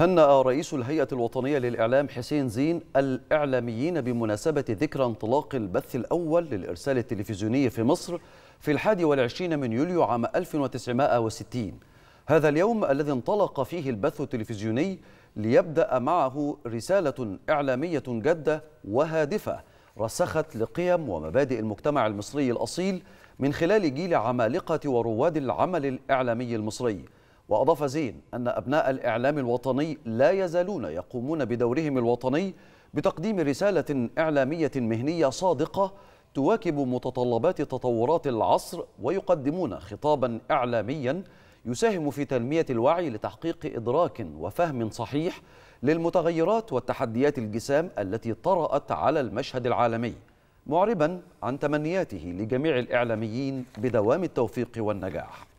هنأ رئيس الهيئة الوطنية للإعلام حسين زين الإعلاميين بمناسبة ذكرى انطلاق البث الأول للإرسال التلفزيوني في مصر في الحادي والعشرين من يوليو عام 1960 هذا اليوم الذي انطلق فيه البث التلفزيوني ليبدأ معه رسالة إعلامية جادة وهادفة رسخت لقيم ومبادئ المجتمع المصري الأصيل من خلال جيل عمالقة ورواد العمل الإعلامي المصري وأضاف زين أن أبناء الإعلام الوطني لا يزالون يقومون بدورهم الوطني بتقديم رسالة إعلامية مهنية صادقة تواكب متطلبات تطورات العصر ويقدمون خطابا إعلاميا يساهم في تنمية الوعي لتحقيق إدراك وفهم صحيح للمتغيرات والتحديات الجسام التي طرأت على المشهد العالمي معربا عن تمنياته لجميع الإعلاميين بدوام التوفيق والنجاح